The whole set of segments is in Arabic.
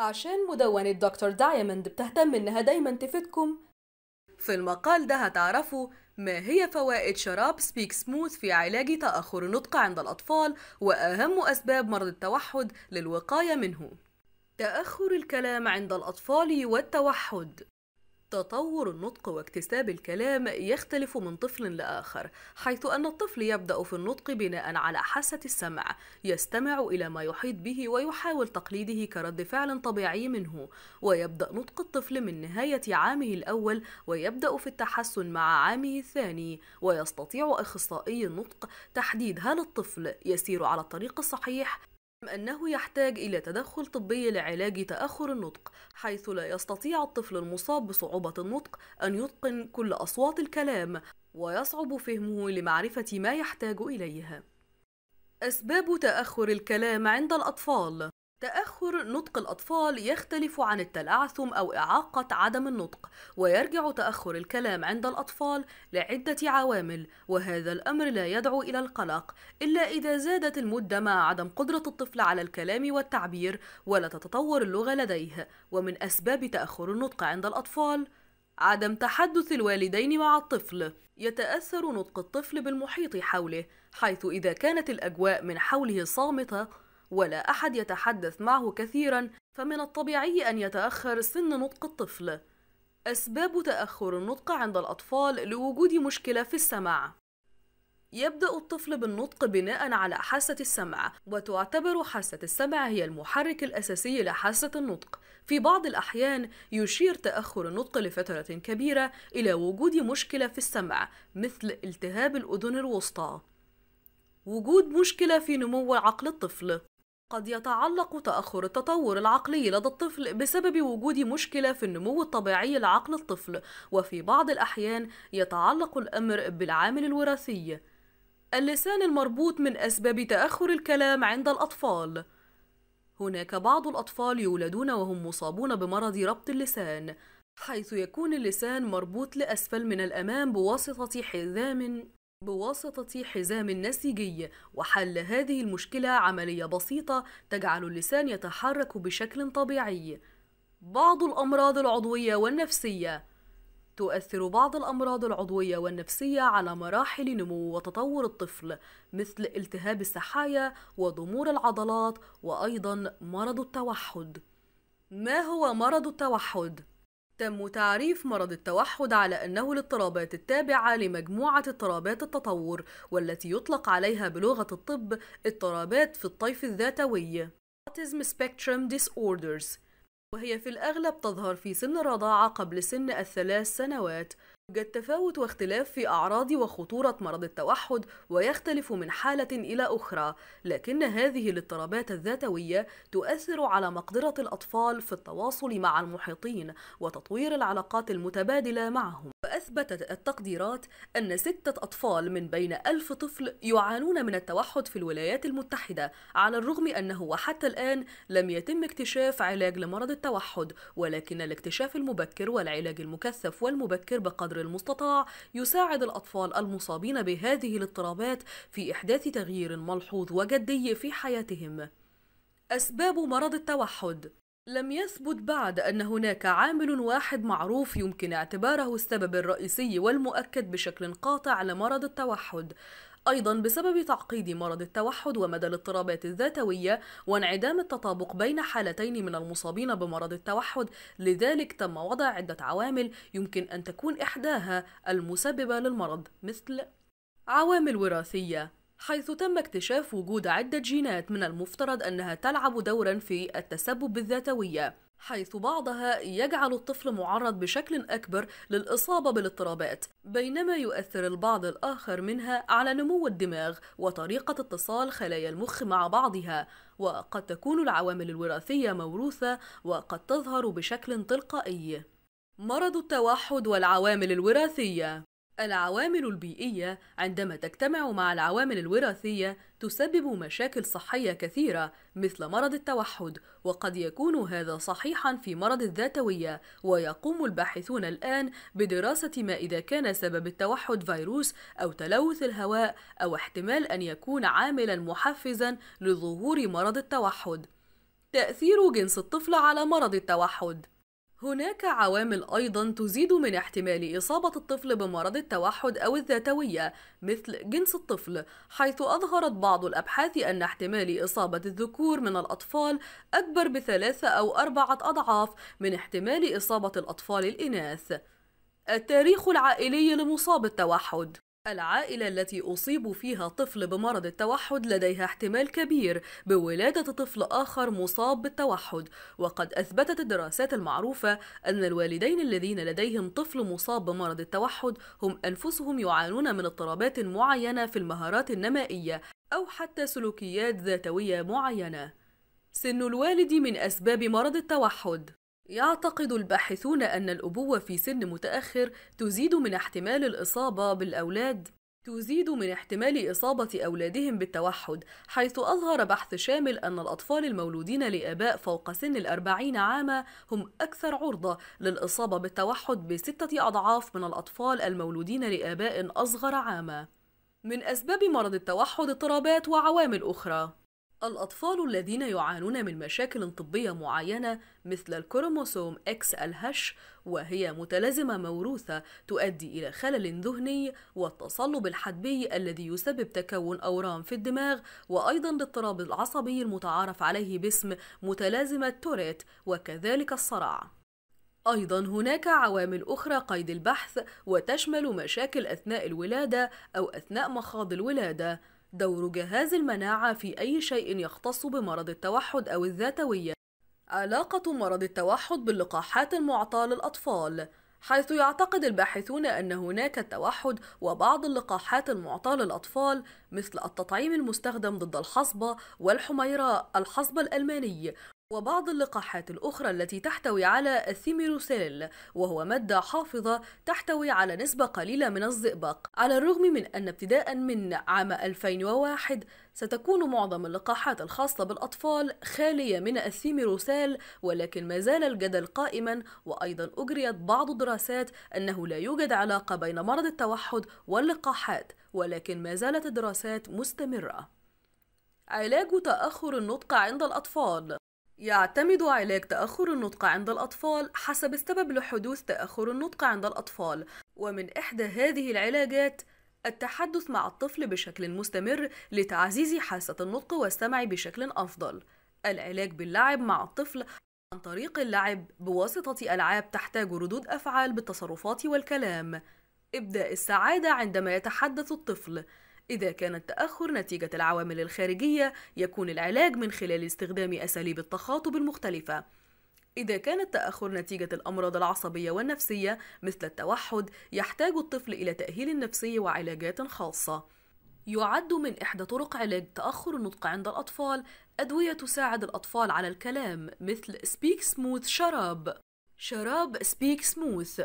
عشان مدونة دكتور دايموند بتهتم إنها دايما تفيدكم في المقال ده هتعرفوا ما هي فوائد شراب سبيك سموث في علاج تأخر النطق عند الأطفال وأهم أسباب مرض التوحد للوقاية منه تأخر الكلام عند الأطفال والتوحد تطور النطق واكتساب الكلام يختلف من طفل لآخر حيث أن الطفل يبدأ في النطق بناء على حاسة السمع يستمع إلى ما يحيط به ويحاول تقليده كرد فعل طبيعي منه ويبدأ نطق الطفل من نهاية عامه الأول ويبدأ في التحسن مع عامه الثاني ويستطيع أخصائي النطق تحديد هل الطفل يسير على الطريق الصحيح أنه يحتاج إلى تدخل طبي لعلاج تأخر النطق حيث لا يستطيع الطفل المصاب بصعوبة النطق أن يتقن كل أصوات الكلام ويصعب فهمه لمعرفة ما يحتاج إليه أسباب تأخر الكلام عند الأطفال تأخر نطق الأطفال يختلف عن التلعثم أو إعاقة عدم النطق، ويرجع تأخر الكلام عند الأطفال لعدة عوامل، وهذا الأمر لا يدعو إلى القلق، إلا إذا زادت المدة مع عدم قدرة الطفل على الكلام والتعبير، ولا تتطور اللغة لديه، ومن أسباب تأخر النطق عند الأطفال عدم تحدث الوالدين مع الطفل يتأثر نطق الطفل بالمحيط حوله، حيث إذا كانت الأجواء من حوله صامتة ولا أحد يتحدث معه كثيرا فمن الطبيعي أن يتأخر سن نطق الطفل أسباب تأخر النطق عند الأطفال لوجود مشكلة في السمع يبدأ الطفل بالنطق بناء على حاسة السمع وتعتبر حاسة السمع هي المحرك الأساسي لحاسة النطق في بعض الأحيان يشير تأخر النطق لفترة كبيرة إلى وجود مشكلة في السمع مثل التهاب الأذن الوسطى وجود مشكلة في نمو عقل الطفل قد يتعلق تأخر التطور العقلي لدى الطفل بسبب وجود مشكلة في النمو الطبيعي لعقل الطفل، وفي بعض الأحيان يتعلق الأمر بالعامل الوراثي. اللسان المربوط من أسباب تأخر الكلام عند الأطفال. هناك بعض الأطفال يولدون وهم مصابون بمرض ربط اللسان، حيث يكون اللسان مربوط لأسفل من الأمام بواسطة حزام بواسطة حزام نسيجي وحل هذه المشكلة عملية بسيطة تجعل اللسان يتحرك بشكل طبيعي بعض الأمراض العضوية والنفسية تؤثر بعض الأمراض العضوية والنفسية على مراحل نمو وتطور الطفل مثل التهاب السحايا وضمور العضلات وأيضا مرض التوحد ما هو مرض التوحد؟ تم تعريف مرض التوحد على أنه الاضطرابات التابعة لمجموعة اضطرابات التطور والتي يطلق عليها بلغة الطب اضطرابات في الطيف الذاتوي Autism Spectrum Disorders وهي في الأغلب تظهر في سن الرضاعة قبل سن الثلاث سنوات يوجد تفاوت واختلاف في أعراض وخطورة مرض التوحد ويختلف من حالة إلى أخرى، لكن هذه الاضطرابات الذاتوية تؤثر على مقدرة الأطفال في التواصل مع المحيطين وتطوير العلاقات المتبادلة معهم. وأثبتت التقديرات أن ستة أطفال من بين ألف طفل يعانون من التوحد في الولايات المتحدة على الرغم أنه وحتى الآن لم يتم اكتشاف علاج لمرض التوحد ولكن الاكتشاف المبكر والعلاج المكثف والمبكر بقدر المستطاع يساعد الأطفال المصابين بهذه الاضطرابات في إحداث تغيير ملحوظ وجدي في حياتهم أسباب مرض التوحد لم يثبت بعد أن هناك عامل واحد معروف يمكن اعتباره السبب الرئيسي والمؤكد بشكل قاطع لمرض التوحد أيضا بسبب تعقيد مرض التوحد ومدى الاضطرابات الذاتوية وانعدام التطابق بين حالتين من المصابين بمرض التوحد لذلك تم وضع عدة عوامل يمكن أن تكون إحداها المسببة للمرض مثل عوامل وراثية حيث تم اكتشاف وجود عدة جينات من المفترض أنها تلعب دورا في التسبب بالذاتوية حيث بعضها يجعل الطفل معرض بشكل أكبر للإصابة بالاضطرابات بينما يؤثر البعض الآخر منها على نمو الدماغ وطريقة اتصال خلايا المخ مع بعضها وقد تكون العوامل الوراثية موروثة وقد تظهر بشكل تلقائي مرض التوحد والعوامل الوراثية العوامل البيئية عندما تجتمع مع العوامل الوراثية تسبب مشاكل صحية كثيرة مثل مرض التوحد، وقد يكون هذا صحيحًا في مرض الذاتوية، ويقوم الباحثون الآن بدراسة ما إذا كان سبب التوحد فيروس أو تلوث الهواء أو احتمال أن يكون عاملًا محفزًا لظهور مرض التوحد. تأثير جنس الطفل على مرض التوحد هناك عوامل أيضا تزيد من احتمال إصابة الطفل بمرض التوحد أو الذاتوية مثل جنس الطفل حيث أظهرت بعض الأبحاث أن احتمال إصابة الذكور من الأطفال أكبر بثلاثة أو أربعة أضعاف من احتمال إصابة الأطفال الإناث التاريخ العائلي لمصاب التوحد العائلة التي أصيب فيها طفل بمرض التوحد لديها احتمال كبير بولادة طفل آخر مصاب بالتوحد، وقد أثبتت الدراسات المعروفة أن الوالدين الذين لديهم طفل مصاب بمرض التوحد هم أنفسهم يعانون من اضطرابات معينة في المهارات النمائية أو حتى سلوكيات ذاتوية معينة. سن الوالد من أسباب مرض التوحد يعتقد الباحثون أن الأبوة في سن متأخر تزيد من احتمال الإصابة بالأولاد تزيد من احتمال إصابة أولادهم بالتوحد حيث أظهر بحث شامل أن الأطفال المولودين لآباء فوق سن الأربعين عاما هم أكثر عرضة للإصابة بالتوحد بستة أضعاف من الأطفال المولودين لآباء أصغر عاما من أسباب مرض التوحد اضطرابات وعوامل أخرى الأطفال الذين يعانون من مشاكل طبية معينة مثل الكروموسوم X الهش وهي متلازمة موروثة تؤدي إلى خلل ذهني والتصلب الحدبي الذي يسبب تكون أورام في الدماغ وأيضا الاضطراب العصبي المتعارف عليه باسم متلازمة توريت وكذلك الصرع أيضا هناك عوامل أخرى قيد البحث وتشمل مشاكل أثناء الولادة أو أثناء مخاض الولادة دور جهاز المناعة في أي شيء يختص بمرض التوحد أو الذاتوية علاقة مرض التوحد باللقاحات المعطاة للأطفال حيث يعتقد الباحثون أن هناك التوحد وبعض اللقاحات المعطاة للأطفال مثل التطعيم المستخدم ضد الحصبة والحميراء الحصبة الألماني وبعض اللقاحات الأخرى التي تحتوي على الثيميروسيل وهو مادة حافظة تحتوي على نسبة قليلة من الزئبق على الرغم من أن ابتداء من عام 2001 ستكون معظم اللقاحات الخاصة بالأطفال خالية من الثيميروسيل ولكن ما زال الجدل قائما وأيضا أجريت بعض الدراسات أنه لا يوجد علاقة بين مرض التوحد واللقاحات ولكن ما زالت الدراسات مستمرة علاج تأخر النطق عند الأطفال يعتمد علاج تأخر النطق عند الأطفال حسب السبب لحدوث تأخر النطق عند الأطفال ومن إحدى هذه العلاجات التحدث مع الطفل بشكل مستمر لتعزيز حاسة النطق والسمع بشكل أفضل العلاج باللعب مع الطفل عن طريق اللعب بواسطة ألعاب تحتاج ردود أفعال بالتصرفات والكلام ابدأ السعادة عندما يتحدث الطفل إذا كان التأخر نتيجة العوامل الخارجية يكون العلاج من خلال استخدام أساليب التخاطب المختلفة إذا كان التأخر نتيجة الأمراض العصبية والنفسية مثل التوحد يحتاج الطفل إلى تأهيل نفسي وعلاجات خاصة يعد من إحدى طرق علاج تأخر النطق عند الأطفال أدوية تساعد الأطفال على الكلام مثل سبيك سموث شراب شراب سبيك سموث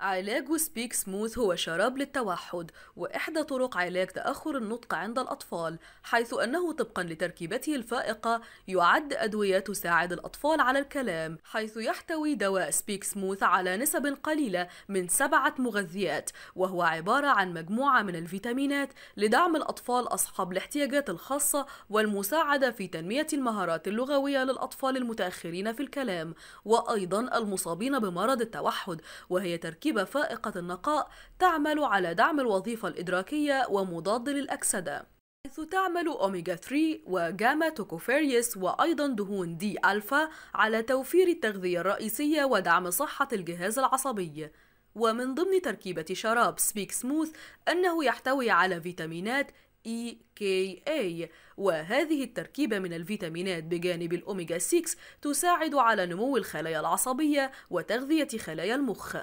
علاج سبيك سموث هو شراب للتوحد وإحدى طرق علاج تأخر النطق عند الأطفال حيث أنه طبقا لتركيبته الفائقة يعد أدوية تساعد الأطفال على الكلام حيث يحتوي دواء سبيك سموث على نسب قليلة من سبعة مغذيات وهو عبارة عن مجموعة من الفيتامينات لدعم الأطفال أصحاب الاحتياجات الخاصة والمساعدة في تنمية المهارات اللغوية للأطفال المتأخرين في الكلام وأيضا المصابين بمرض التوحد وهي تركيب تركيبة فائقة النقاء تعمل على دعم الوظيفة الإدراكية ومضاد للأكسدة حيث تعمل أوميغا 3 وجاما توكوفيريس وأيضا دهون دي ألفا على توفير التغذية الرئيسية ودعم صحة الجهاز العصبي ومن ضمن تركيبة شراب سبيك سموث أنه يحتوي على فيتامينات EKA وهذه التركيبة من الفيتامينات بجانب الأوميغا 6 تساعد على نمو الخلايا العصبية وتغذية خلايا المخ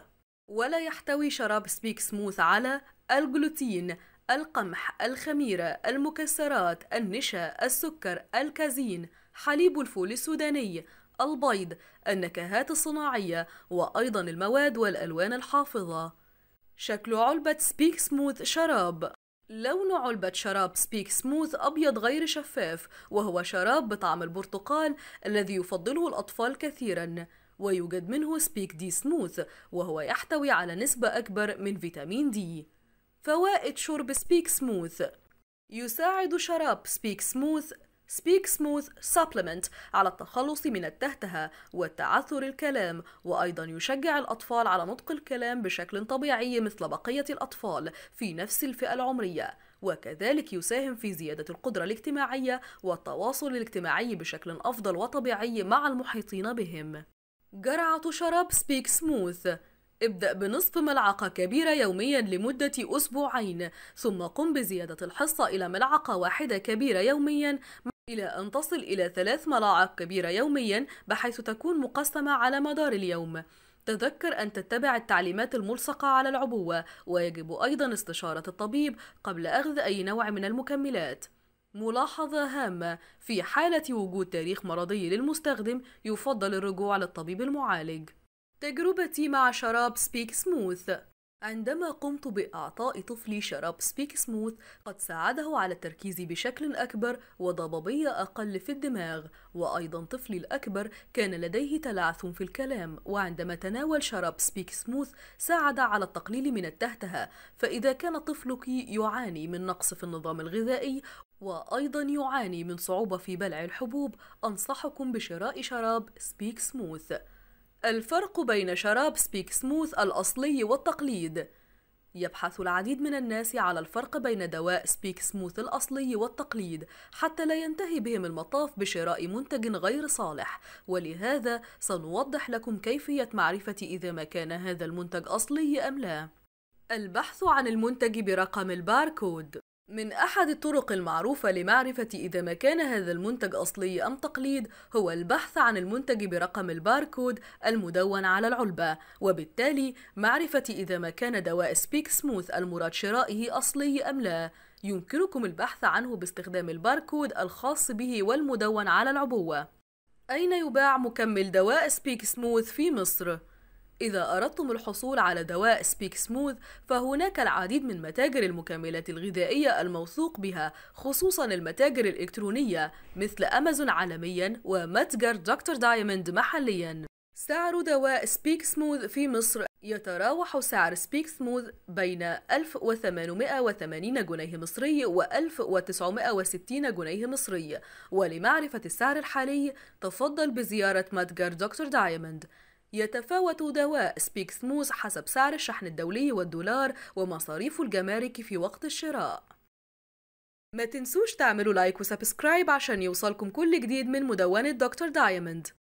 ولا يحتوي شراب سبيك سموث على الجلوتين القمح الخميرة المكسرات النشا السكر الكازين حليب الفول السوداني البيض النكهات الصناعية وأيضا المواد والألوان الحافظة شكل علبة سبيك سموث شراب لون علبة شراب سبيك سموث أبيض غير شفاف وهو شراب بطعم البرتقال الذي يفضله الأطفال كثيراً ويوجد منه سبيك دي سموث وهو يحتوي على نسبة أكبر من فيتامين دي فوائد شرب سبيك سموث يساعد شراب سبيك سموث سبيك سموث سابلمنت على التخلص من التهتهة والتعثر الكلام وأيضا يشجع الأطفال على نطق الكلام بشكل طبيعي مثل بقية الأطفال في نفس الفئة العمرية وكذلك يساهم في زيادة القدرة الاجتماعية والتواصل الاجتماعي بشكل أفضل وطبيعي مع المحيطين بهم جرعة شراب سبيك سموث ابدأ بنصف ملعقة كبيرة يوميا لمدة أسبوعين ثم قم بزيادة الحصة إلى ملعقة واحدة كبيرة يوميا إلى أن تصل إلى ثلاث ملاعق كبيرة يوميا بحيث تكون مقسمة على مدار اليوم تذكر أن تتبع التعليمات الملصقة على العبوة ويجب أيضا استشارة الطبيب قبل أخذ أي نوع من المكملات ملاحظة هامة في حالة وجود تاريخ مرضي للمستخدم يفضل الرجوع للطبيب المعالج تجربتي مع شراب سبيك سموث عندما قمت بإعطاء طفلي شراب سبيك سموث قد ساعده على التركيز بشكل أكبر وضبابية أقل في الدماغ وأيضا طفلي الأكبر كان لديه تلعث في الكلام وعندما تناول شراب سبيك سموث ساعد على التقليل من التهتهة فإذا كان طفلك يعاني من نقص في النظام الغذائي وأيضا يعاني من صعوبة في بلع الحبوب أنصحكم بشراء شراب سبيك سموث الفرق بين شراب سبيك سموث الأصلي والتقليد يبحث العديد من الناس على الفرق بين دواء سبيك سموث الأصلي والتقليد حتى لا ينتهي بهم المطاف بشراء منتج غير صالح ولهذا سنوضح لكم كيفية معرفة إذا ما كان هذا المنتج أصلي أم لا البحث عن المنتج برقم الباركود من أحد الطرق المعروفة لمعرفة إذا ما كان هذا المنتج أصلي أم تقليد هو البحث عن المنتج برقم الباركود المدون على العلبة وبالتالي معرفة إذا ما كان دواء سبيك سموث المراد شرائه أصلي أم لا يمكنكم البحث عنه باستخدام الباركود الخاص به والمدون على العبوة أين يباع مكمل دواء سبيك سموث في مصر؟ إذا أردتم الحصول على دواء سبيك سموث فهناك العديد من متاجر المكملات الغذائية الموثوق بها خصوصا المتاجر الإلكترونية مثل أمازون عالميا ومتجر دكتور دايموند محليا سعر دواء سبيك سموث في مصر يتراوح سعر سبيك سموث بين 1880 جنيه مصري و 1960 جنيه مصري ولمعرفة السعر الحالي تفضل بزيارة متجر دكتور دايموند يتفاوت دواء سبيك سبيكسموز حسب سعر الشحن الدولي والدولار ومصاريف الجمارك في وقت الشراء ما تنسوش تعملوا لايك وسبسكرايب عشان يوصلكم كل جديد من مدونة دكتور دايموند